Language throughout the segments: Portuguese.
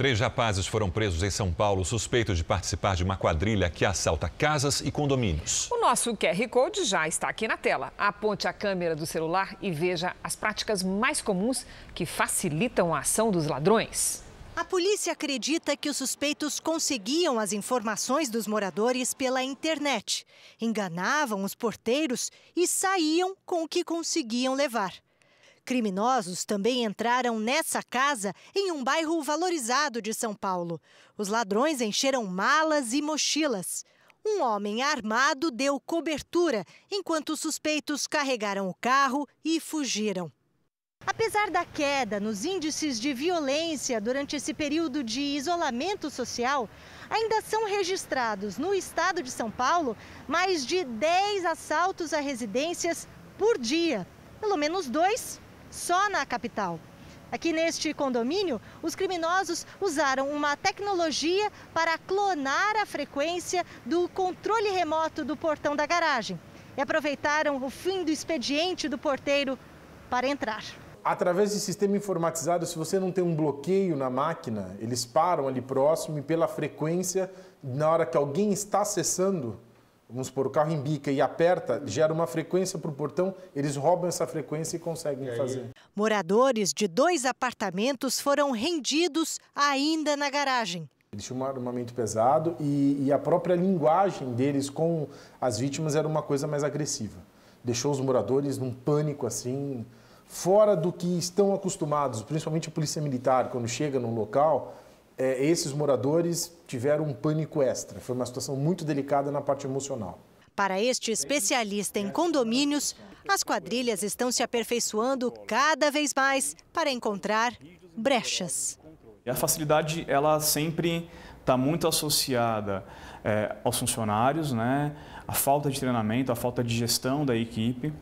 Três rapazes foram presos em São Paulo suspeitos de participar de uma quadrilha que assalta casas e condomínios. O nosso QR Code já está aqui na tela. Aponte a câmera do celular e veja as práticas mais comuns que facilitam a ação dos ladrões. A polícia acredita que os suspeitos conseguiam as informações dos moradores pela internet, enganavam os porteiros e saíam com o que conseguiam levar. Criminosos também entraram nessa casa em um bairro valorizado de São Paulo. Os ladrões encheram malas e mochilas. Um homem armado deu cobertura enquanto os suspeitos carregaram o carro e fugiram. Apesar da queda nos índices de violência durante esse período de isolamento social, ainda são registrados no estado de São Paulo mais de 10 assaltos a residências por dia. Pelo menos dois só na capital. Aqui neste condomínio, os criminosos usaram uma tecnologia para clonar a frequência do controle remoto do portão da garagem e aproveitaram o fim do expediente do porteiro para entrar. Através de sistema informatizado, se você não tem um bloqueio na máquina, eles param ali próximo e pela frequência, na hora que alguém está acessando, vamos supor, o carro embica e aperta, gera uma frequência para o portão, eles roubam essa frequência e conseguem e fazer. Moradores de dois apartamentos foram rendidos ainda na garagem. Eles tinham um armamento pesado e, e a própria linguagem deles com as vítimas era uma coisa mais agressiva. Deixou os moradores num pânico assim, fora do que estão acostumados, principalmente a polícia militar, quando chega num local, é, esses moradores tiveram um pânico extra. Foi uma situação muito delicada na parte emocional. Para este especialista em condomínios, as quadrilhas estão se aperfeiçoando cada vez mais para encontrar brechas. A facilidade, ela sempre está muito associada é, aos funcionários, né? A falta de treinamento, a falta de gestão da equipe,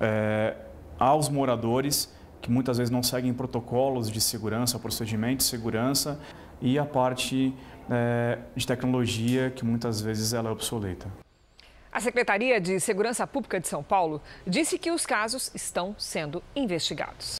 é, aos moradores que muitas vezes não seguem protocolos de segurança, procedimentos de segurança, e a parte é, de tecnologia, que muitas vezes ela é obsoleta. A Secretaria de Segurança Pública de São Paulo disse que os casos estão sendo investigados.